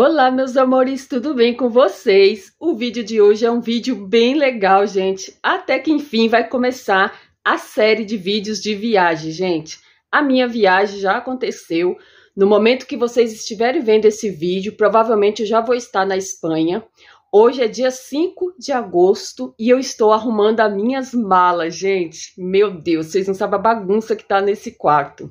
Olá, meus amores, tudo bem com vocês? O vídeo de hoje é um vídeo bem legal, gente. Até que enfim vai começar a série de vídeos de viagem, gente. A minha viagem já aconteceu. No momento que vocês estiverem vendo esse vídeo, provavelmente eu já vou estar na Espanha. Hoje é dia 5 de agosto e eu estou arrumando as minhas malas, gente. Meu Deus, vocês não sabem a bagunça que tá nesse quarto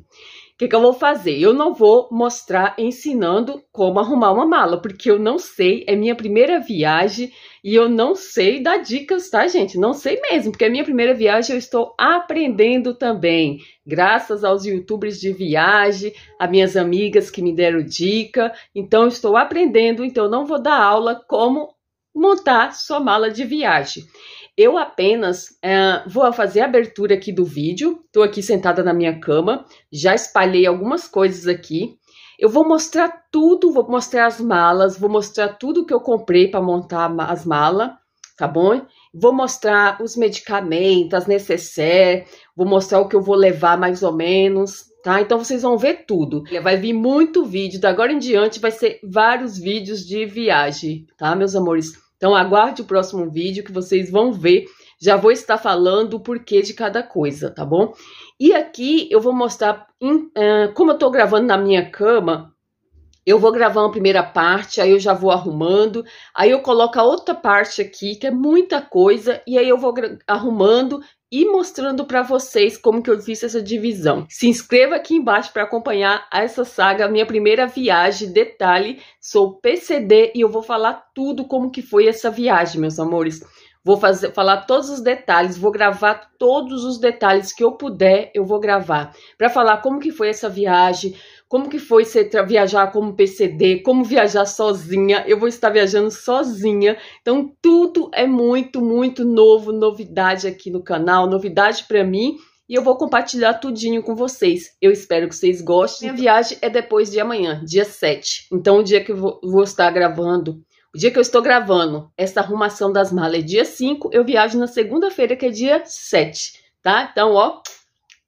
que, que eu vou fazer? Eu não vou mostrar ensinando como arrumar uma mala, porque eu não sei, é minha primeira viagem e eu não sei dar dicas, tá, gente? Não sei mesmo, porque é minha primeira viagem eu estou aprendendo também, graças aos youtubers de viagem, a minhas amigas que me deram dica. Então, eu estou aprendendo, então eu não vou dar aula como montar sua mala de viagem. Eu apenas é, vou fazer a abertura aqui do vídeo. Estou aqui sentada na minha cama, já espalhei algumas coisas aqui. Eu vou mostrar tudo, vou mostrar as malas, vou mostrar tudo que eu comprei para montar as malas, tá bom? Vou mostrar os medicamentos, as necessaires, vou mostrar o que eu vou levar mais ou menos, tá? Então vocês vão ver tudo. Vai vir muito vídeo, da agora em diante vai ser vários vídeos de viagem, tá, meus amores? Então aguarde o próximo vídeo que vocês vão ver. Já vou estar falando o porquê de cada coisa, tá bom? E aqui eu vou mostrar, em, uh, como eu tô gravando na minha cama, eu vou gravar uma primeira parte, aí eu já vou arrumando, aí eu coloco a outra parte aqui, que é muita coisa, e aí eu vou arrumando e mostrando para vocês como que eu fiz essa divisão. Se inscreva aqui embaixo para acompanhar essa saga, minha primeira viagem, detalhe, sou PCD e eu vou falar tudo como que foi essa viagem, meus amores. Vou fazer, falar todos os detalhes, vou gravar todos os detalhes que eu puder, eu vou gravar. Para falar como que foi essa viagem, como que foi você viajar como PCD, como viajar sozinha. Eu vou estar viajando sozinha. Então tudo é muito, muito novo, novidade aqui no canal, novidade para mim. E eu vou compartilhar tudinho com vocês. Eu espero que vocês gostem. Minha viagem é depois de amanhã, dia 7. Então, o dia que eu vou, estar gravando o dia que eu estou gravando essa arrumação das malas é dia 5, eu viajo na segunda-feira, que é dia 7, tá? Então, ó,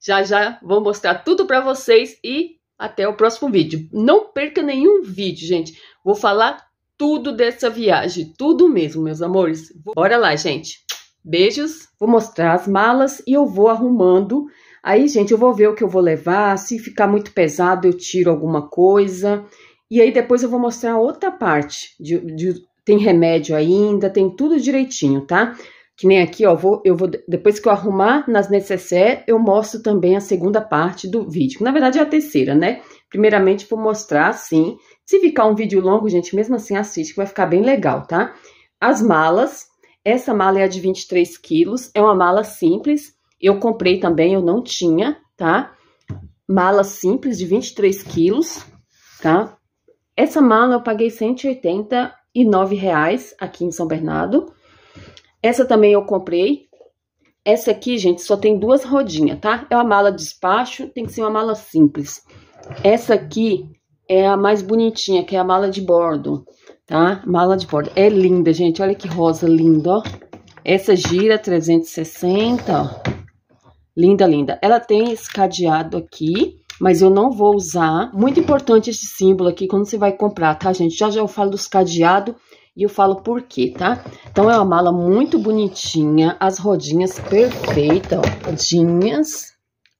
já já vou mostrar tudo para vocês e até o próximo vídeo. Não perca nenhum vídeo, gente. Vou falar tudo dessa viagem, tudo mesmo, meus amores. Bora lá, gente. Beijos. Vou mostrar as malas e eu vou arrumando. Aí, gente, eu vou ver o que eu vou levar. Se ficar muito pesado, eu tiro alguma coisa. E aí depois eu vou mostrar outra parte. De, de, tem remédio ainda, tem tudo direitinho, tá? Que nem aqui, ó, vou, eu vou depois que eu arrumar nas necessaires, eu mostro também a segunda parte do vídeo. Na verdade é a terceira, né? Primeiramente vou mostrar assim. Se ficar um vídeo longo, gente, mesmo assim assiste que vai ficar bem legal, tá? As malas, essa mala é a de 23 quilos, é uma mala simples. Eu comprei também, eu não tinha, tá? Mala simples de 23 quilos, tá? Essa mala eu paguei 189 reais aqui em São Bernardo. Essa também eu comprei. Essa aqui, gente, só tem duas rodinhas, tá? É uma mala de despacho, tem que ser uma mala simples. Essa aqui é a mais bonitinha, que é a mala de bordo, tá? Mala de bordo. É linda, gente. Olha que rosa linda, ó. Essa gira 360, ó. Linda, linda. Ela tem esse cadeado aqui, mas eu não vou usar. Muito importante esse símbolo aqui quando você vai comprar, tá, gente? Já já eu falo dos cadeados e eu falo por quê, tá? Então, é uma mala muito bonitinha, as rodinhas perfeitas, ó, rodinhas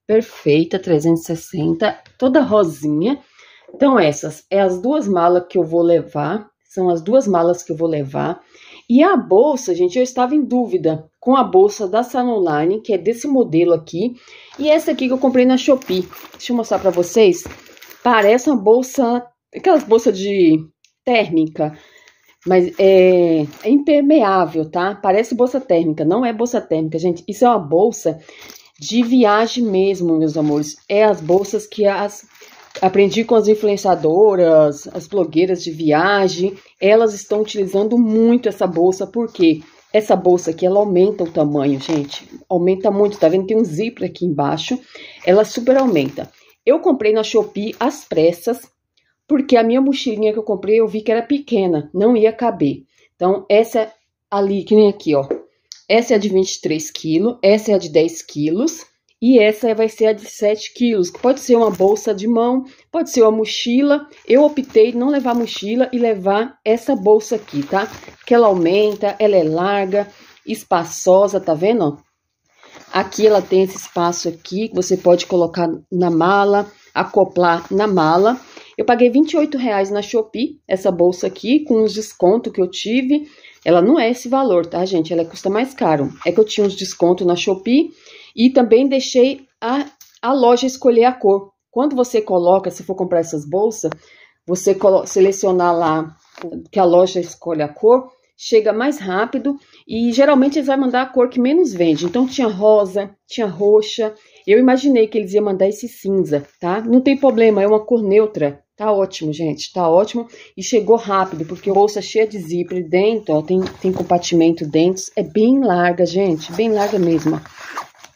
perfeita, 360, toda rosinha. Então, essas é as duas malas que eu vou levar, são as duas malas que eu vou levar. E a bolsa, gente, eu estava em dúvida com a bolsa da Sanoline, que é desse modelo aqui, e essa aqui que eu comprei na Shopee. Deixa eu mostrar para vocês. Parece uma bolsa, aquelas bolsas de térmica, mas é, é, impermeável, tá? Parece bolsa térmica, não é bolsa térmica, gente. Isso é uma bolsa de viagem mesmo, meus amores. É as bolsas que as aprendi com as influenciadoras, as blogueiras de viagem. Elas estão utilizando muito essa bolsa, porque essa bolsa aqui, ela aumenta o tamanho, gente. Aumenta muito, tá vendo? Tem um zíper aqui embaixo. Ela super aumenta. Eu comprei na Shopee às pressas, porque a minha mochilinha que eu comprei eu vi que era pequena, não ia caber. Então, essa é ali, que nem aqui, ó. Essa é a de 23 quilos, essa é a de 10 quilos e essa vai ser a de 7 quilos. Pode ser uma bolsa de mão, pode ser uma mochila. Eu optei não levar mochila e levar essa bolsa aqui, tá? Que ela aumenta, ela é larga, espaçosa, tá vendo? Aqui ela tem esse espaço aqui, que você pode colocar na mala, acoplar na mala. Eu paguei 28 reais na Shopee, essa bolsa aqui, com os descontos que eu tive. Ela não é esse valor, tá, gente? Ela custa mais caro. É que eu tinha uns descontos na Shopee e também deixei a, a loja escolher a cor. Quando você coloca, se for comprar essas bolsas, você selecionar lá que a loja escolhe a cor, chega mais rápido e geralmente eles vão mandar a cor que menos vende. Então tinha rosa, tinha roxa. Eu imaginei que eles iam mandar esse cinza, tá? Não tem problema, é uma cor neutra. Tá ótimo, gente, tá ótimo. E chegou rápido, porque bolsa cheia de zíper dentro, ó, tem, tem compartimento dentro. É bem larga, gente, bem larga mesmo, ó.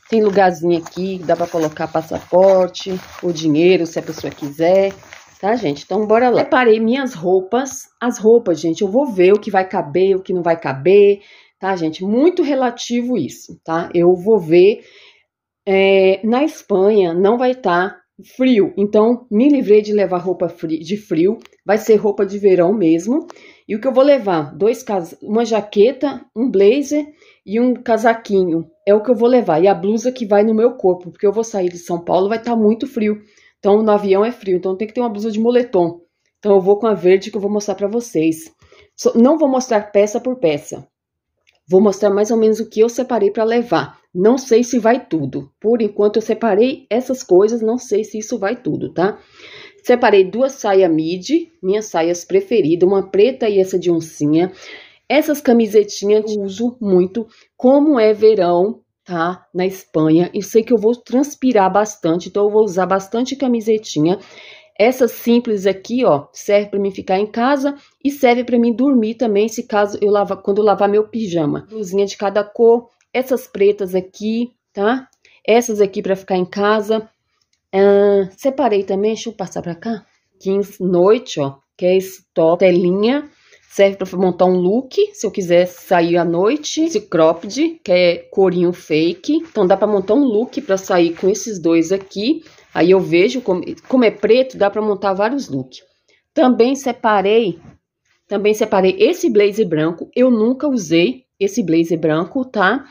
Tem lugarzinho aqui, dá pra colocar passaporte, o dinheiro, se a pessoa quiser tá, gente? Então, bora lá. Preparei minhas roupas. As roupas, gente, eu vou ver o que vai caber, o que não vai caber, tá, gente? Muito relativo isso, tá? Eu vou ver. É, na Espanha não vai estar tá frio. Então, me livrei de levar roupa de frio, vai ser roupa de verão mesmo. E o que eu vou levar? Dois cas uma jaqueta, um blazer e um casaquinho. É o que eu vou levar. E a blusa que vai no meu corpo, porque eu vou sair de São Paulo, vai estar tá muito frio. Então, no avião é frio, então tem que ter uma blusa de moletom. Então, eu vou com a verde que eu vou mostrar para vocês. não vou mostrar peça por peça. Vou mostrar mais ou menos o que eu separei para levar. Não sei se vai tudo. Por enquanto eu separei essas coisas, não sei se isso vai tudo, tá? Separei duas saias midi, minhas saias preferidas, uma preta e essa de oncinha. Essas camisetinhas eu uso muito, como é verão, tá? Na Espanha, eu sei que eu vou transpirar bastante, então eu vou usar bastante camisetinha. Essa simples aqui, ó, serve para mim ficar em casa e serve para mim dormir também, se caso eu lavar, quando eu lavar meu pijama. Blusinha de cada cor, essas pretas aqui, tá? Essas aqui para ficar em casa. Ah, separei também, deixa eu passar para cá. 15 noite, ó, que é esse top, telinha. Serve para montar um look, se eu quiser sair à noite. Esse cropped, que é corinho fake. Então dá para montar um look para sair com esses dois aqui. Aí eu vejo, como, como é preto, dá para montar vários looks. Também separei, também separei esse blazer branco. Eu nunca usei esse blazer branco, tá?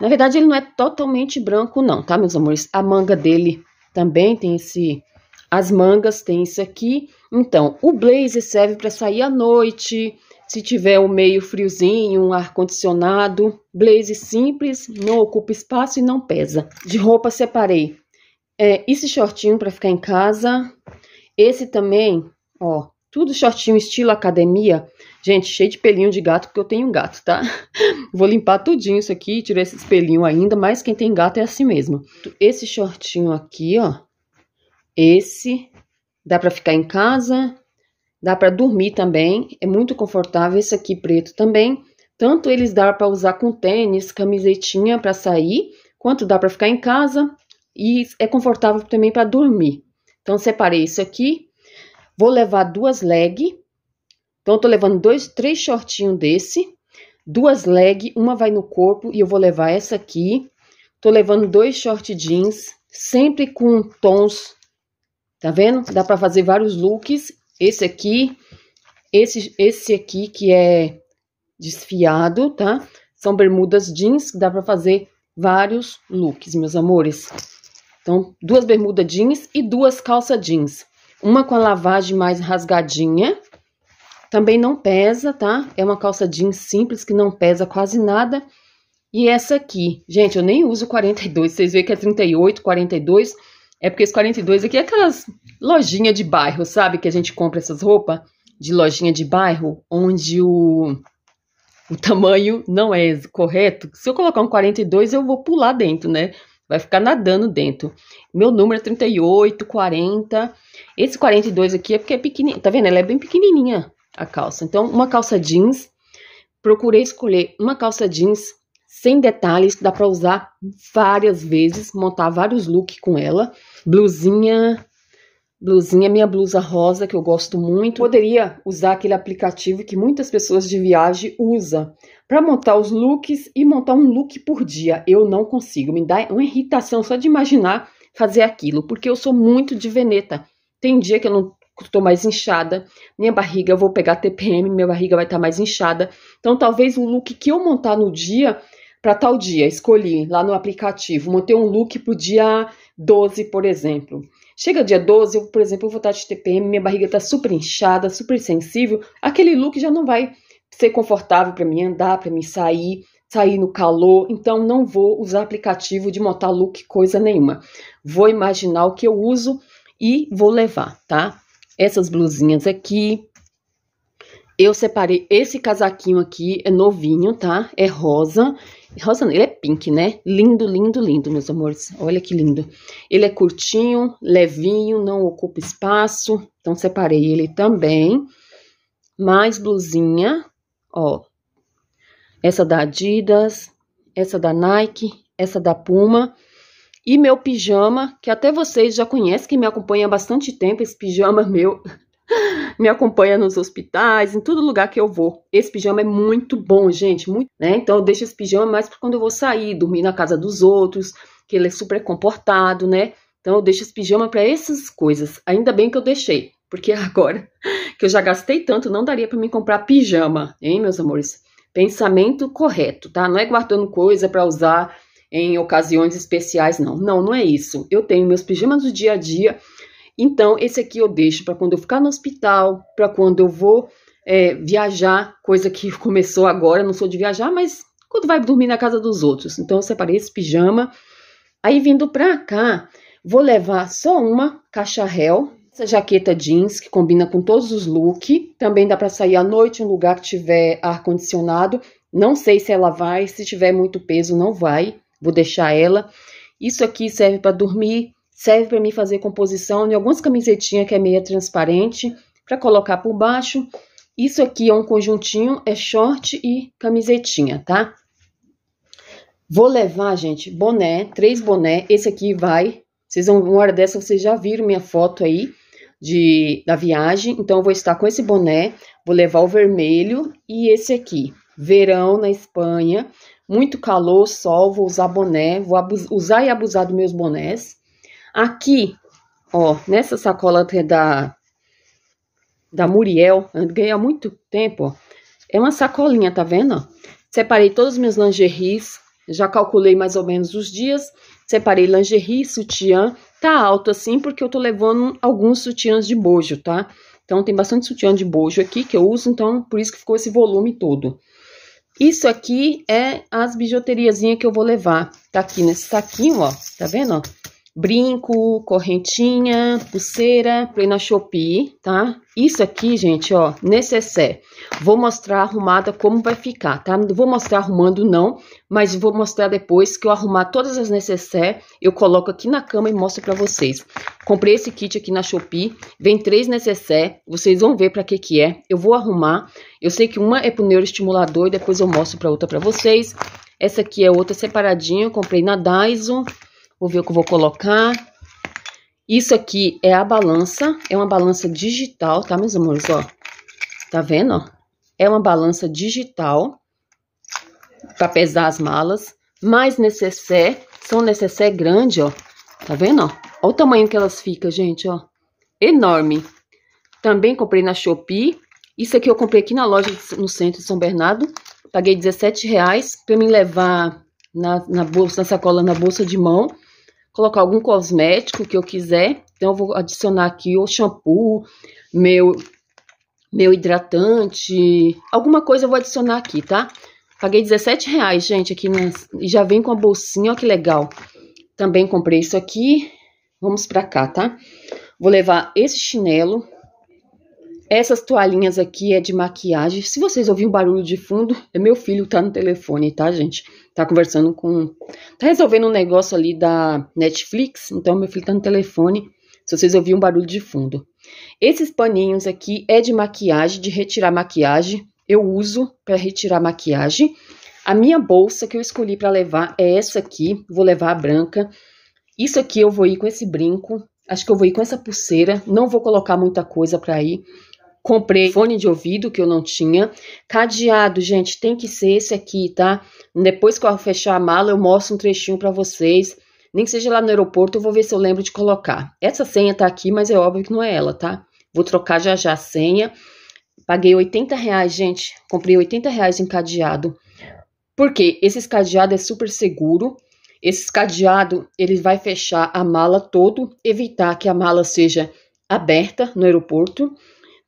Na verdade, ele não é totalmente branco, não, tá, meus amores? A manga dele também tem esse. As mangas tem isso aqui. Então, o blazer serve para sair à noite. Se tiver um meio friozinho, um ar-condicionado, blazer simples, não ocupa espaço e não pesa. De roupa, separei é, esse shortinho para ficar em casa. Esse também, ó, tudo shortinho estilo academia. Gente, cheio de pelinho de gato, porque eu tenho um gato, tá? Vou limpar tudinho isso aqui, tirar esses pelinhos ainda, mas quem tem gato é assim mesmo. Esse shortinho aqui, ó. Esse dá pra ficar em casa, dá pra dormir também, é muito confortável. Esse aqui preto também. Tanto eles dá pra usar com tênis, camisetinha pra sair, quanto dá pra ficar em casa. E é confortável também pra dormir. Então, separei isso aqui Vou levar duas leg. Então, eu tô levando dois, três shortinhos desse. Duas leg, uma vai no corpo e eu vou levar essa aqui. Tô levando dois short jeans, sempre com tons, tá vendo? Dá pra fazer vários looks. Esse aqui, esse, esse aqui que é desfiado, tá? São bermudas jeans, dá pra fazer vários looks, meus amores. Então, duas bermudas jeans e duas calças jeans. Uma com a lavagem mais rasgadinha. Também não pesa, tá? É uma calça jeans simples que não pesa quase nada. E essa aqui, gente, eu nem uso 42. Vocês veem que é 38, 42. É porque esse 42 aqui é aquelas lojinha de bairro, sabe? Que a gente compra essas roupas de lojinha de bairro, onde o, o tamanho não é correto. Se eu colocar um 42, eu vou pular dentro, né? vai ficar nadando dentro. Meu número é 38, 40. Esse 42 aqui é porque é pequenininho, tá vendo? Ela é bem pequenininha a calça. Então, uma calça jeans, procurei escolher uma calça jeans sem detalhes, dá para usar várias vezes, montar vários looks com ela. Blusinha blusinha, minha blusa rosa, que eu gosto muito. Poderia usar aquele aplicativo que muitas pessoas de viagem usam para montar os looks e montar um look por dia. Eu não consigo, me dá uma irritação só de imaginar fazer aquilo, porque eu sou muito de veneta. Tem dia que eu não estou mais inchada, minha barriga, eu vou pegar TPM, minha barriga vai estar tá mais inchada. Então, talvez o look que eu montar no dia para tal dia, escolhi lá no aplicativo, montei um look para o dia 12, por exemplo. Chega dia 12, eu, por exemplo, eu vou estar de TPM, minha barriga está super inchada, super sensível, aquele look já não vai ser confortável para mim andar, para mim sair, sair no calor, então não vou usar aplicativo de montar look coisa nenhuma. Vou imaginar o que eu uso e vou levar, tá? Essas blusinhas aqui, eu separei esse casaquinho aqui, é novinho, tá? É rosa. Rosa, ele é pink, né? Lindo, lindo, lindo, meus amores. Olha que lindo. Ele é curtinho, levinho, não ocupa espaço. Então, separei ele também. Mais blusinha, ó. Essa da Adidas, essa da Nike, essa da Puma. E meu pijama, que até vocês já conhecem, que me acompanha há bastante tempo, esse pijama meu me acompanha nos hospitais, em todo lugar que eu vou. Esse pijama é muito bom, gente, muito, né? Então eu deixo esse pijama mais para quando eu vou sair, dormir na casa dos outros, que ele é super comportado, né? Então eu deixo esse pijama para essas coisas. Ainda bem que eu deixei, porque agora que eu já gastei tanto, não daria para mim comprar pijama, hein, meus amores? Pensamento correto, tá? Não é guardando coisa para usar em ocasiões especiais, não. Não, não é isso. Eu tenho meus pijamas do dia a dia então, esse aqui eu deixo para quando eu ficar no hospital, para quando eu vou é, viajar, coisa que começou agora, não sou de viajar, mas quando vai dormir na casa dos outros. Então, eu separei esse pijama. Aí, vindo para cá, vou levar só uma réu, essa jaqueta jeans que combina com todos os looks. Também dá para sair à noite em um lugar que tiver ar-condicionado. Não sei se ela vai, se tiver muito peso, não vai. Vou deixar ela. Isso aqui serve para dormir, serve para mim fazer composição em algumas camisetinhas que é meia transparente, para colocar por baixo. Isso aqui é um conjuntinho, é short e camisetinha, tá? Vou levar, gente, boné, três boné. Esse aqui vai, vocês vão, uma hora dessa vocês já viram minha foto aí de, da viagem. Então, eu vou estar com esse boné, vou levar o vermelho e esse aqui. Verão na Espanha, muito calor, sol, vou usar boné, vou usar e abusar dos meus bonés. Aqui, ó, nessa sacola da, da Muriel, eu ganhei há muito tempo, ó. É uma sacolinha, tá vendo? Separei todos os meus lingeries, já calculei mais ou menos os dias, separei lingerie, sutiã, tá alto assim porque eu tô levando alguns sutiãs de bojo, tá? Então tem bastante sutiã de bojo aqui que eu uso, então por isso que ficou esse volume todo. Isso aqui é as bijuteriazinhas que eu vou levar. Tá aqui nesse saquinho, ó, tá vendo, ó? brinco, correntinha, pulseira, plena Shopee, tá? Isso aqui, gente, ó, necessaire. Vou mostrar arrumada como vai ficar, tá? Não vou mostrar arrumando não, mas vou mostrar depois que eu arrumar todas as necessaire, eu coloco aqui na cama e mostro pra vocês. Comprei esse kit aqui na Shopee, vem três necessaire, vocês vão ver pra que que é. Eu vou arrumar, eu sei que uma é pro neuroestimulador e depois eu mostro pra outra pra vocês. Essa aqui é outra separadinha, eu comprei na Dyson. Vou ver o que eu vou colocar. Isso aqui é a balança, é uma balança digital, tá, meus amores? Ó, tá vendo? Ó? É uma balança digital para pesar as malas. Mais necessaire, são necessaire grande, ó. Tá vendo, ó? Olha o tamanho que elas ficam, gente, ó. Enorme. Também comprei na Shopee. Isso aqui eu comprei aqui na loja no centro de São Bernardo. Paguei 17 reais para me levar na, na bolsa, na sacola, na bolsa de mão colocar algum cosmético que eu quiser. Então, eu vou adicionar aqui o shampoo, meu, meu hidratante, alguma coisa eu vou adicionar aqui, tá? Paguei 17 reais, gente, aqui e já vem com a bolsinha, ó que legal. Também comprei isso aqui, vamos pra cá, tá? Vou levar esse chinelo, essas toalhinhas aqui é de maquiagem. Se vocês ouvirem o barulho de fundo, é meu filho tá no telefone, tá, gente? tá conversando com. tá resolvendo um negócio ali da Netflix, então meu filho tá no telefone, se vocês ouviram um barulho de fundo. Esses paninhos aqui é de maquiagem, de retirar maquiagem. Eu uso para retirar maquiagem. A minha bolsa que eu escolhi para levar é essa aqui. Vou levar a branca. Isso aqui eu vou ir com esse brinco. Acho que eu vou ir com essa pulseira. Não vou colocar muita coisa para ir. Comprei fone de ouvido que eu não tinha. Cadeado, gente, tem que ser esse aqui, tá? Depois que eu fechar a mala, eu mostro um trechinho para vocês. Nem que seja lá no aeroporto, eu vou ver se eu lembro de colocar. Essa senha tá aqui, mas é óbvio que não é ela, tá? Vou trocar já já a senha. Paguei 80 reais, gente. Comprei 80 reais em cadeado. Porque esse cadeado é super seguro. Esse cadeado, ele vai fechar a mala todo, evitar que a mala seja aberta no aeroporto.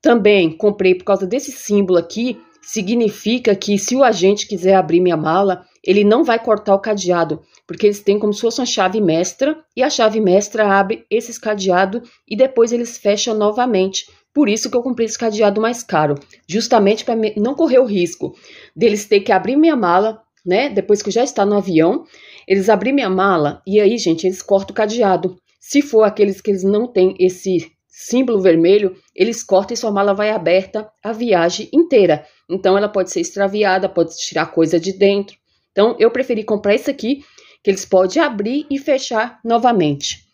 Também comprei por causa desse símbolo aqui, significa que se o agente quiser abrir minha mala, ele não vai cortar o cadeado, porque eles têm como se fosse uma chave mestra, e a chave mestra abre esses cadeados e depois eles fecham novamente. Por isso que eu comprei esse cadeado mais caro, justamente para não correr o risco deles ter que abrir minha mala, né? Depois que já está no avião, eles abrem minha mala e aí, gente, eles cortam o cadeado. Se for aqueles que eles não têm esse símbolo vermelho, eles cortam e sua mala vai aberta a viagem inteira. Então ela pode ser extraviada, pode tirar coisa de dentro. Então eu preferi comprar esse aqui, que eles podem abrir e fechar novamente.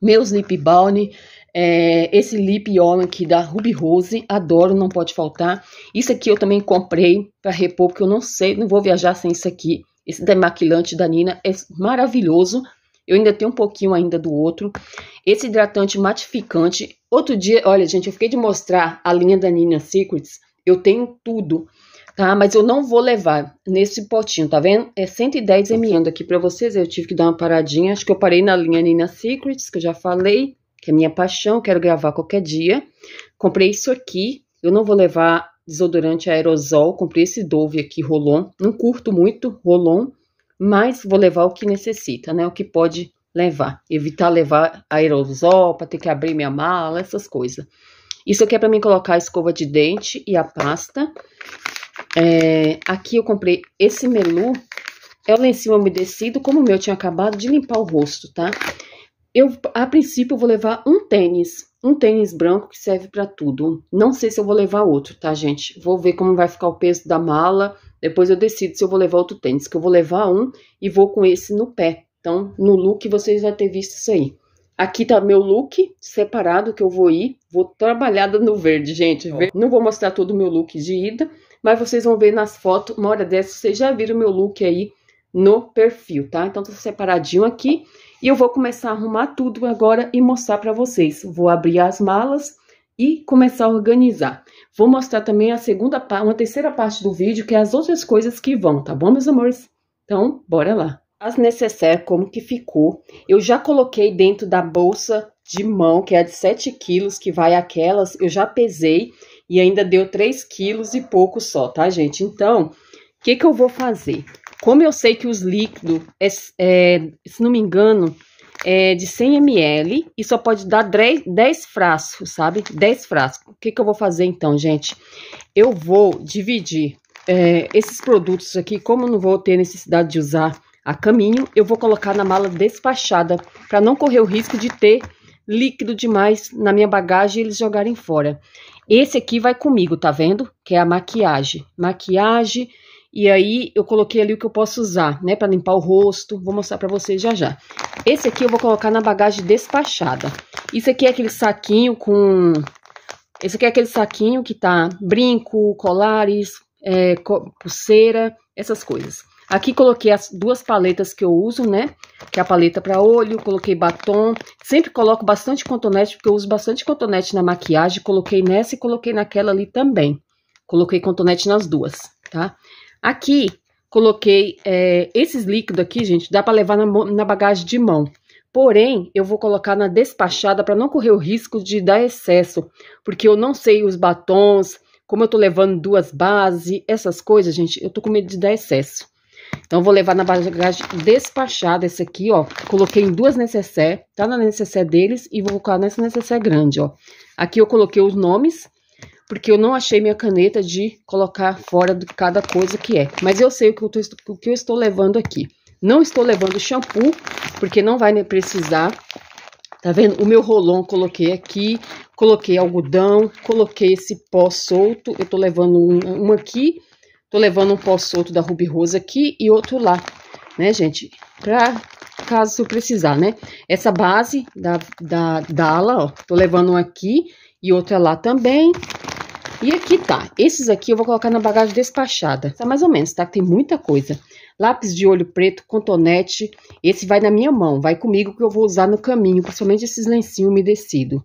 Meus lip balm, é, esse lip on aqui da Ruby Rose, adoro, não pode faltar. Isso aqui eu também comprei para repor, porque eu não sei, não vou viajar sem isso aqui. Esse demaquilante da Nina é maravilhoso. Eu ainda tenho um pouquinho ainda do outro. Esse hidratante matificante. Outro dia, olha, gente, eu fiquei de mostrar a linha da Nina Secrets. Eu tenho tudo, tá? Mas eu não vou levar nesse potinho, tá vendo? É 110 ml aqui para vocês. Eu tive que dar uma paradinha. Acho que eu parei na linha Nina Secrets, que eu já falei, que é minha paixão. Quero gravar qualquer dia. Comprei isso aqui. Eu não vou levar desodorante aerosol. Comprei esse Dove aqui, Rolon. Não curto muito Rolon mas vou levar o que necessita, né? O que pode levar. Evitar levar aerosol para ter que abrir minha mala, essas coisas. Isso aqui é para mim colocar a escova de dente e a pasta. É, aqui eu comprei esse menu, é o lencinho umedecido, como o meu tinha acabado de limpar o rosto, tá? Eu, a princípio, vou levar um tênis, um tênis branco que serve para tudo. Não sei se eu vou levar outro, tá, gente? Vou ver como vai ficar o peso da mala, depois eu decido se eu vou levar outro tênis, que eu vou levar um e vou com esse no pé. Então, no look vocês vão ter visto isso aí. Aqui tá meu look separado que eu vou ir, vou trabalhada no verde, gente. Não vou mostrar todo o meu look de ida, mas vocês vão ver nas fotos, uma hora dessa vocês já viram meu look aí no perfil, tá? Então tá separadinho aqui e eu vou começar a arrumar tudo agora e mostrar para vocês. Vou abrir as malas e começar a organizar. Vou mostrar também a segunda parte, uma terceira parte do vídeo, que é as outras coisas que vão, tá bom, meus amores? Então, bora lá. As necessárias como que ficou? Eu já coloquei dentro da bolsa de mão, que é a de 7 quilos, que vai aquelas, eu já pesei e ainda deu 3 quilos e pouco só, tá, gente? Então, o que que eu vou fazer? Como eu sei que os líquidos, é, é, se não me engano, é, de 100 ml e só pode dar 10, 10 frascos, sabe? 10 frascos. O que, que eu vou fazer então, gente? Eu vou dividir é, esses produtos aqui, como não vou ter necessidade de usar a caminho, eu vou colocar na mala despachada para não correr o risco de ter líquido demais na minha bagagem e eles jogarem fora. Esse aqui vai comigo, tá vendo? Que é a maquiagem. Maquiagem, e aí eu coloquei ali o que eu posso usar, né, para limpar o rosto. Vou mostrar para vocês já já. Esse aqui eu vou colocar na bagagem despachada. Isso aqui é aquele saquinho com esse aqui é aquele saquinho que tá brinco, colares, é, pulseira, essas coisas. Aqui coloquei as duas paletas que eu uso, né? Que é a paleta para olho, coloquei batom. Sempre coloco bastante contonete, porque eu uso bastante contonete na maquiagem. Coloquei nessa e coloquei naquela ali também. Coloquei contonete nas duas, tá? Aqui, coloquei é, esses líquidos aqui, gente, dá para levar na, na bagagem de mão. Porém, eu vou colocar na despachada para não correr o risco de dar excesso, porque eu não sei os batons, como eu tô levando duas bases, essas coisas, gente, eu tô com medo de dar excesso. Então, vou levar na bagagem despachada esse aqui, ó. Coloquei em duas necessaires, tá na necessaire deles e vou colocar nessa necessaire grande, ó. Aqui eu coloquei os nomes porque eu não achei minha caneta de colocar fora de cada coisa que é. Mas eu sei o que eu, tô, o que eu estou levando aqui. Não estou levando shampoo, porque não vai precisar. Tá vendo? O meu rolon coloquei aqui, coloquei algodão, coloquei esse pó solto. Eu tô levando um, um aqui, tô levando um pó solto da Ruby Rose aqui e outro lá, né, gente? Pra caso precisar, né? Essa base da, da Dala, ó, tô levando um aqui e outra lá também. E aqui tá. Esses aqui eu vou colocar na bagagem despachada. Tá mais ou menos, tá? Tem muita coisa. Lápis de olho preto, contonete. Esse vai na minha mão, vai comigo que eu vou usar no caminho. Principalmente esses lencinho umedecido.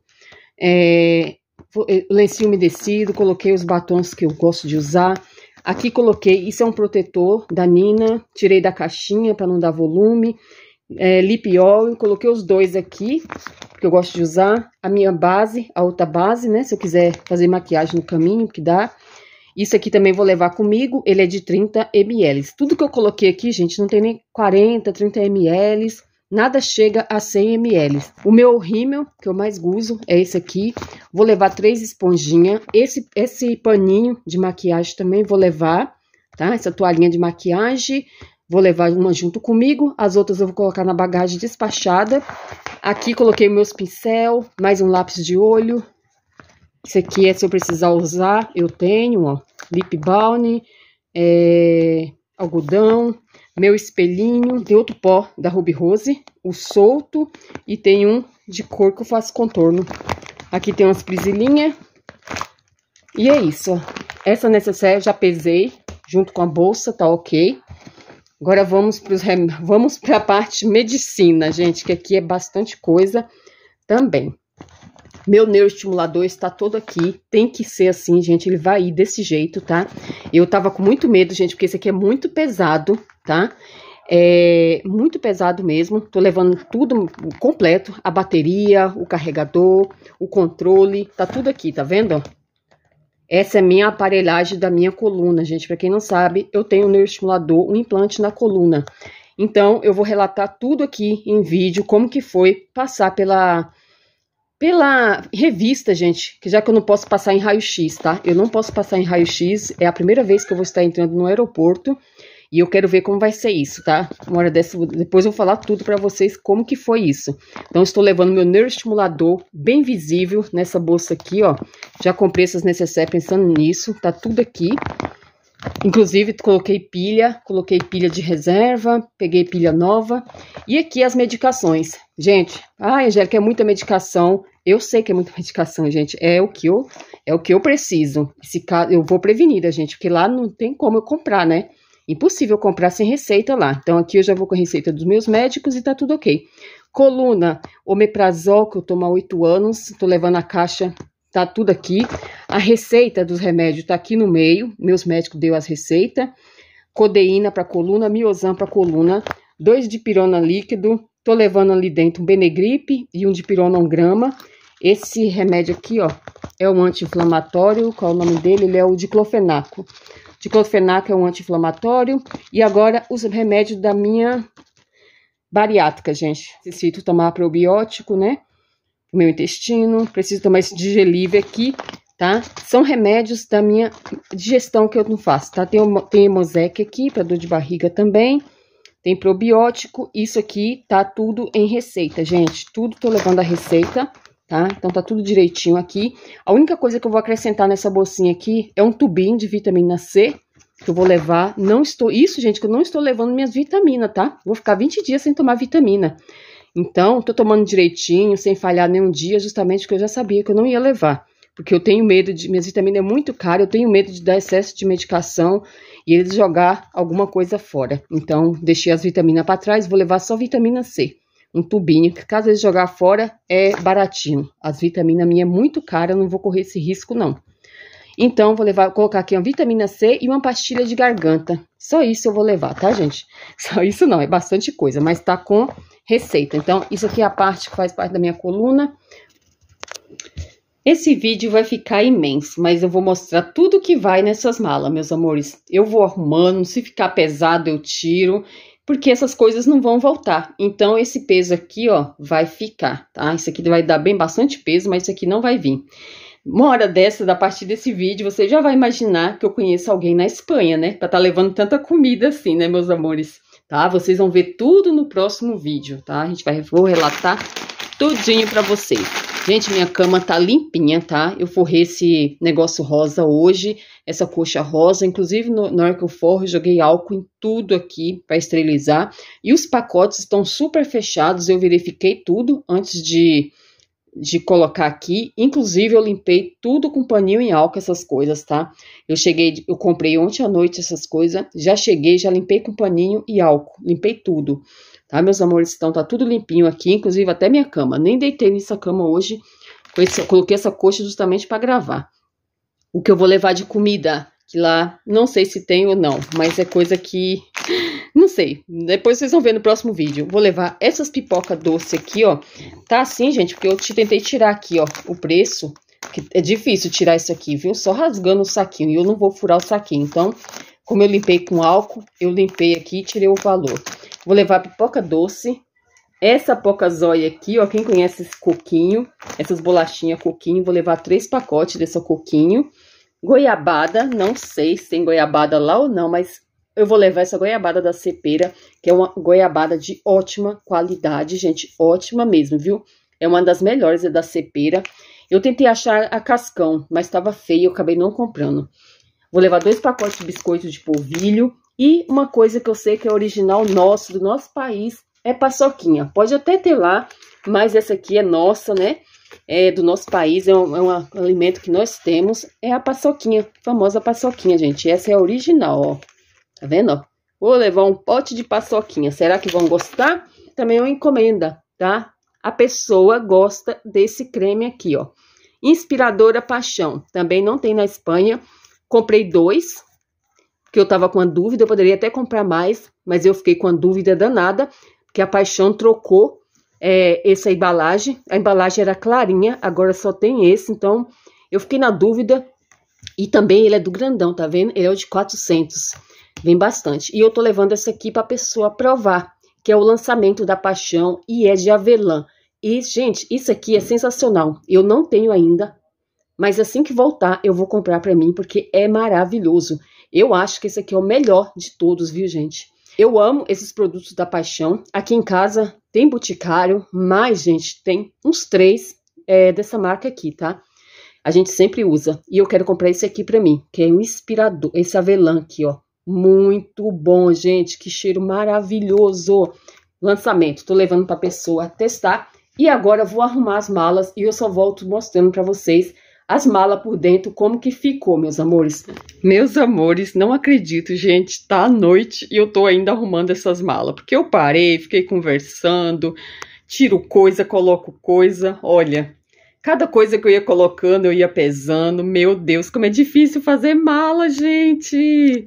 É, é lencinho umedecido, coloquei os batons que eu gosto de usar. Aqui coloquei, isso é um protetor da Nina, tirei da caixinha para não dar volume. É, lip oil, coloquei os dois aqui porque eu gosto de usar a minha base, a outra base, né? Se eu quiser fazer maquiagem no caminho, que dá. Isso aqui também vou levar comigo, ele é de 30 ml. Tudo que eu coloquei aqui, gente, não tem nem 40, 30 ml, nada chega a 100 ml. O meu rímel, que eu mais uso, é esse aqui. Vou levar três esponjinhas, esse, esse paninho de maquiagem também vou levar, tá? Essa toalhinha de maquiagem, Vou levar uma junto comigo, as outras eu vou colocar na bagagem despachada. Aqui coloquei meus pincel, mais um lápis de olho. Esse aqui é se eu precisar usar, eu tenho, ó, lip balm, é, algodão, meu espelhinho. Tem outro pó da Ruby Rose, o solto, e tem um de cor que eu faço contorno. Aqui tem umas prisilinhas. E é isso, ó. Essa necessaire eu já pesei junto com a bolsa, tá ok. Agora vamos para rem... vamos a parte medicina, gente, que aqui é bastante coisa também. Meu neuroestimulador está todo aqui, tem que ser assim, gente, ele vai ir desse jeito, tá? Eu tava com muito medo, gente, porque esse aqui é muito pesado, tá? É muito pesado mesmo, tô levando tudo completo, a bateria, o carregador, o controle, tá tudo aqui, tá vendo? Essa é minha aparelhagem da minha coluna, gente. Para quem não sabe, eu tenho um neuroestimulador, um implante na coluna. Então, eu vou relatar tudo aqui em vídeo, como que foi passar pela pela revista, gente, que já que eu não posso passar em raio-x, tá? Eu não posso passar em raio-x, é a primeira vez que eu vou estar entrando no aeroporto. E eu quero ver como vai ser isso, tá? Uma hora dessa, depois eu vou falar tudo para vocês como que foi isso. Então, estou levando meu neuroestimulador bem visível nessa bolsa aqui, ó. Já comprei essas necessárias pensando nisso, tá tudo aqui. Inclusive, coloquei pilha, coloquei pilha de reserva, peguei pilha nova. E aqui as medicações. Gente, ai, ah, Angélica, é muita medicação. Eu sei que é muita medicação, gente. É o que eu, é o que eu preciso. Esse caso, eu vou prevenir, gente, porque lá não tem como eu comprar, né? Impossível comprar sem receita lá. Então aqui eu já vou com a receita dos meus médicos e tá tudo ok. Coluna, omeprazol que eu tomo há oito anos, tô levando a caixa, tá tudo aqui. A receita dos remédios tá aqui no meio, meus médicos deu as receitas. Codeína para coluna, miosan para coluna, dois de pirona líquido, tô levando ali dentro um Benegripe e um de pirona um grama. Esse remédio aqui, ó, é um anti-inflamatório, qual é o nome dele? Ele é o diclofenaco. Diclofenac é um anti-inflamatório. E agora os remédios da minha bariátrica, gente. Preciso tomar probiótico, né? O meu intestino. Preciso tomar esse digelive aqui, tá? São remédios da minha digestão que eu não faço, tá? Tem, tem Emosec aqui para dor de barriga também. Tem probiótico. Isso aqui tá tudo em receita, gente. Tudo tô levando a receita tá? Então tá tudo direitinho aqui. A única coisa que eu vou acrescentar nessa bolsinha aqui é um tubinho de vitamina C, que eu vou levar. Não estou, isso, gente, que eu não estou levando minhas vitaminas, tá? Vou ficar 20 dias sem tomar vitamina. Então, tô tomando direitinho, sem falhar nenhum dia, justamente porque eu já sabia que eu não ia levar. Porque eu tenho medo de. Minhas vitaminas é muito cara, eu tenho medo de dar excesso de medicação e eles jogar alguma coisa fora. Então, deixei as vitaminas para trás, vou levar só vitamina C um tubinho, que caso ele jogar fora, é baratinho. As vitaminas minha é muito cara, eu não vou correr esse risco, não. Então, vou levar, colocar aqui uma vitamina C e uma pastilha de garganta. Só isso eu vou levar, tá, gente? Só isso não, é bastante coisa, mas tá com receita. Então, isso aqui é a parte que faz parte da minha coluna. Esse vídeo vai ficar imenso, mas eu vou mostrar tudo que vai nessas malas, meus amores. Eu vou arrumando, se ficar pesado eu tiro, porque essas coisas não vão voltar. Então, esse peso aqui, ó, vai ficar, tá? Isso aqui vai dar bem bastante peso, mas isso aqui não vai vir. Uma hora dessa, da partir desse vídeo, você já vai imaginar que eu conheço alguém na Espanha, né? Pra tá levando tanta comida assim, né, meus amores? Tá? Vocês vão ver tudo no próximo vídeo, tá? A gente vai, vou relatar tudinho pra vocês. Gente, minha cama tá limpinha, tá? Eu forrei esse negócio rosa hoje, essa coxa rosa. Inclusive, no, na hora que eu forro, eu joguei álcool em tudo aqui para esterilizar. E os pacotes estão super fechados, eu verifiquei tudo antes de, de colocar aqui. Inclusive, eu limpei tudo com paninho em álcool, essas coisas, tá? Eu cheguei, eu comprei ontem à noite essas coisas, já cheguei, já limpei com paninho e álcool, limpei tudo tá, meus amores? Então, tá tudo limpinho aqui, inclusive até minha cama. Nem deitei nessa cama hoje, esse, coloquei essa coxa justamente para gravar. O que eu vou levar de comida, que lá não sei se tem ou não, mas é coisa que... Não sei, depois vocês vão ver no próximo vídeo. Vou levar essas pipoca doce aqui, ó. Tá assim, gente, porque eu te tentei tirar aqui, ó, o preço. é difícil tirar isso aqui, viu? Só rasgando o saquinho, e eu não vou furar o saquinho. Então, como eu limpei com álcool, eu limpei aqui e tirei o valor. Vou levar pipoca doce. Essa poca zóia aqui, ó, quem conhece esse coquinho, essas bolachinhas coquinho, vou levar três pacotes desse coquinho. Goiabada, não sei se tem goiabada lá ou não, mas eu vou levar essa goiabada da Cepera, que é uma goiabada de ótima qualidade, gente, ótima mesmo, viu? É uma das melhores, é da Cepera. Eu tentei achar a cascão, mas estava feia, eu acabei não comprando. Vou levar dois pacotes de biscoito de polvilho, e uma coisa que eu sei que é original nosso, do nosso país, é paçoquinha. Pode até ter lá, mas essa aqui é nossa, né? É do nosso país, é um, é um alimento que nós temos, é a paçoquinha, famosa paçoquinha, gente. Essa é a original, ó. Tá vendo, ó? Vou levar um pote de paçoquinha. Será que vão gostar? Também é uma encomenda, tá? A pessoa gosta desse creme aqui, ó. Inspiradora Paixão. Também não tem na Espanha. Comprei dois, que eu estava com a dúvida, eu poderia até comprar mais, mas eu fiquei com a dúvida danada, que a Paixão trocou é, essa embalagem. A embalagem era clarinha, agora só tem esse, então eu fiquei na dúvida. E também ele é do grandão, tá vendo? Ele é o de 400, vem bastante. E eu tô levando essa aqui pra pessoa provar, que é o lançamento da Paixão e é de avelã. E, gente, isso aqui é sensacional. Eu não tenho ainda, mas assim que voltar eu vou comprar pra mim, porque é maravilhoso. Eu acho que esse aqui é o melhor de todos, viu, gente? Eu amo esses produtos da paixão. Aqui em casa tem Boticário, mas, gente, tem uns três é, dessa marca aqui, tá? A gente sempre usa. E eu quero comprar esse aqui pra mim, que é um inspirador. Esse avelã aqui, ó. Muito bom, gente. Que cheiro maravilhoso. Lançamento. Tô levando pra pessoa testar. E agora eu vou arrumar as malas e eu só volto mostrando pra vocês as malas por dentro, como que ficou, meus amores? Meus amores, não acredito, gente. Tá à noite e eu tô ainda arrumando essas malas. Porque eu parei, fiquei conversando, tiro coisa, coloco coisa. Olha, cada coisa que eu ia colocando, eu ia pesando. Meu Deus, como é difícil fazer mala, gente!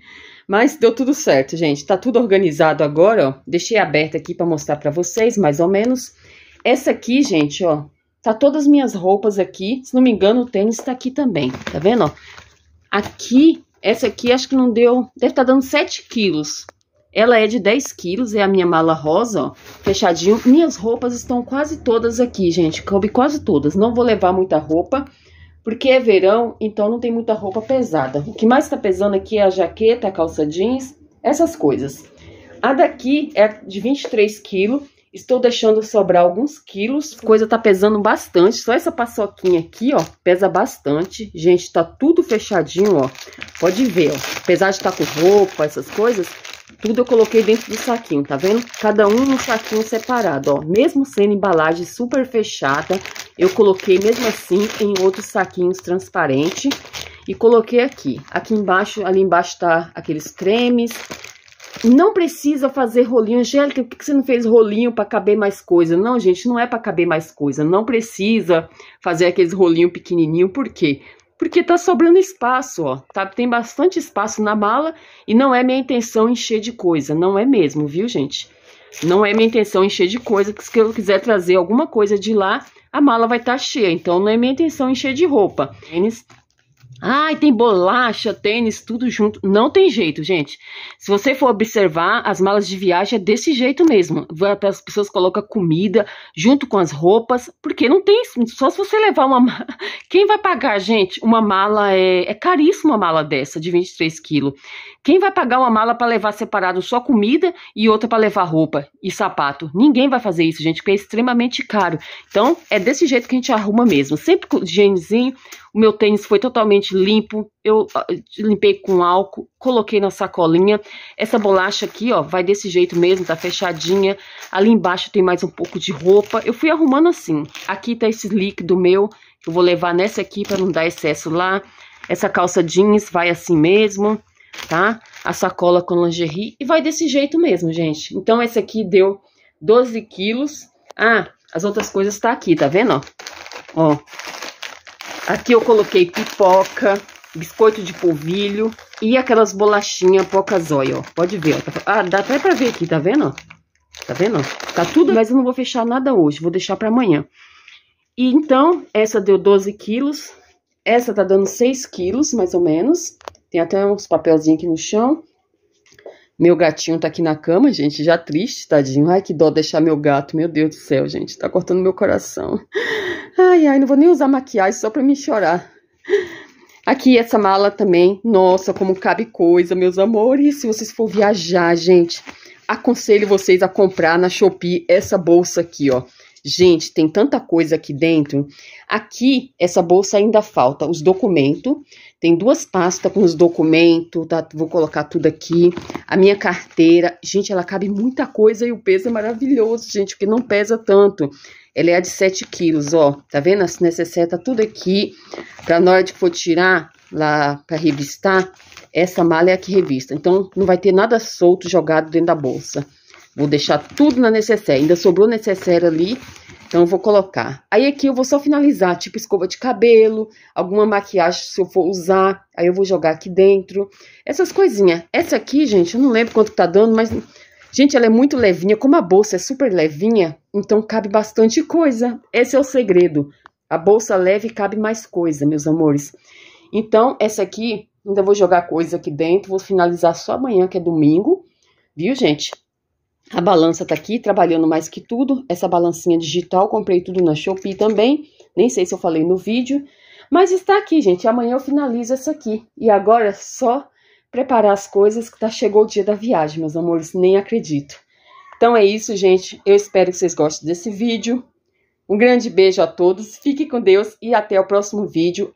Mas deu tudo certo, gente. Tá tudo organizado agora, ó. Deixei aberta aqui para mostrar para vocês, mais ou menos. Essa aqui, gente, ó, Tá todas as minhas roupas aqui. Se não me engano, o tênis tá aqui também. Tá vendo, Aqui, essa aqui acho que não deu... Deve tá dando 7 quilos. Ela é de 10 quilos, é a minha mala rosa, ó, fechadinho. Minhas roupas estão quase todas aqui, gente, coube quase todas. Não vou levar muita roupa, porque é verão, então não tem muita roupa pesada. O que mais tá pesando aqui é a jaqueta, a calça jeans, essas coisas. A daqui é de 23 quilos, Estou deixando sobrar alguns quilos. A coisa tá pesando bastante. Só essa paçoquinha aqui, ó, pesa bastante. Gente, tá tudo fechadinho, ó. Pode ver, ó. Apesar de estar tá com roupa, essas coisas, tudo eu coloquei dentro do saquinho, tá vendo? Cada um no saquinho separado, ó. Mesmo sendo embalagem super fechada, eu coloquei mesmo assim em outros saquinhos transparente e coloquei aqui. Aqui embaixo, ali embaixo tá aqueles cremes, não precisa fazer rolinho. Angélica, por que você não fez rolinho para caber mais coisa? Não, gente, não é para caber mais coisa. Não precisa fazer aqueles rolinho pequenininho. Por quê? Porque tá sobrando espaço, ó. Tá? Tem bastante espaço na mala e não é minha intenção encher de coisa. Não é mesmo, viu, gente? Não é minha intenção encher de coisa. Porque se eu quiser trazer alguma coisa de lá, a mala vai estar tá cheia. Então, não é minha intenção encher de roupa. Tênis Ai, tem bolacha, tênis, tudo junto. Não tem jeito, gente. Se você for observar, as malas de viagem é desse jeito mesmo. As pessoas colocam comida junto com as roupas, porque não tem. Só se você levar uma. Quem vai pagar, gente? Uma mala é. É caríssima uma mala dessa, de 23 quilos. Quem vai pagar uma mala para levar separado só comida e outra para levar roupa e sapato? Ninguém vai fazer isso, gente, porque é extremamente caro. Então, é desse jeito que a gente arruma mesmo. Sempre com o genezinho. O meu tênis foi totalmente limpo, eu ah, limpei com álcool, coloquei na sacolinha. Essa bolacha aqui, ó, vai desse jeito mesmo, tá fechadinha. Ali embaixo tem mais um pouco de roupa. Eu fui arrumando assim. Aqui tá esse líquido meu, que eu vou levar nessa aqui para não dar excesso lá. Essa calça jeans vai assim mesmo, tá? A sacola com lingerie e vai desse jeito mesmo, gente. Então, essa aqui deu 12 quilos. Ah, as outras coisas tá aqui, tá vendo, ó? Ó, Aqui eu coloquei pipoca, biscoito de polvilho e aquelas bolachinhas pocazói, ó. Pode ver, ó. Tá ah, dá até pra ver aqui, tá vendo? Tá vendo? Tá tudo, mas eu não vou fechar nada hoje, vou deixar pra amanhã. E então, essa deu 12 quilos, essa tá dando 6 quilos, mais ou menos. Tem até uns papelzinhos aqui no chão. Meu gatinho tá aqui na cama, gente, já triste, tadinho. Ai, que dó deixar meu gato, meu Deus do céu, gente, tá cortando meu coração. Ai, ai, não vou nem usar maquiagem só pra me chorar. Aqui essa mala também. Nossa, como cabe coisa, meus amores. Se vocês for viajar, gente, aconselho vocês a comprar na Shopee essa bolsa aqui, ó. Gente, tem tanta coisa aqui dentro. Aqui, essa bolsa ainda falta os documentos. Tem duas pastas com os documentos, tá? Vou colocar tudo aqui. A minha carteira. Gente, ela cabe muita coisa e o peso é maravilhoso, gente, porque não pesa tanto. Ela é a de 7 quilos, ó. Tá vendo? As necessárias tá tudo aqui. Pra na hora de for tirar lá pra revistar, essa mala é a que revista. Então, não vai ter nada solto jogado dentro da bolsa. Vou deixar tudo na necessaire. Ainda sobrou necessaire ali, então eu vou colocar. Aí aqui eu vou só finalizar, tipo escova de cabelo, alguma maquiagem se eu for usar. Aí eu vou jogar aqui dentro. Essas coisinhas. Essa aqui, gente, eu não lembro quanto tá dando, mas Gente, ela é muito levinha, como a bolsa é super levinha, então cabe bastante coisa. Esse é o segredo. A bolsa leve cabe mais coisa, meus amores. Então, essa aqui, ainda vou jogar coisa aqui dentro, vou finalizar só amanhã, que é domingo. Viu, gente? A balança tá aqui, trabalhando mais que tudo. Essa balancinha digital, comprei tudo na Shopee também. Nem sei se eu falei no vídeo. Mas está aqui, gente. Amanhã eu finalizo essa aqui. E agora é só preparar as coisas que tá, chegou o dia da viagem, meus amores, nem acredito. Então é isso, gente. Eu espero que vocês gostem desse vídeo. Um grande beijo a todos, fique com Deus e até o próximo vídeo.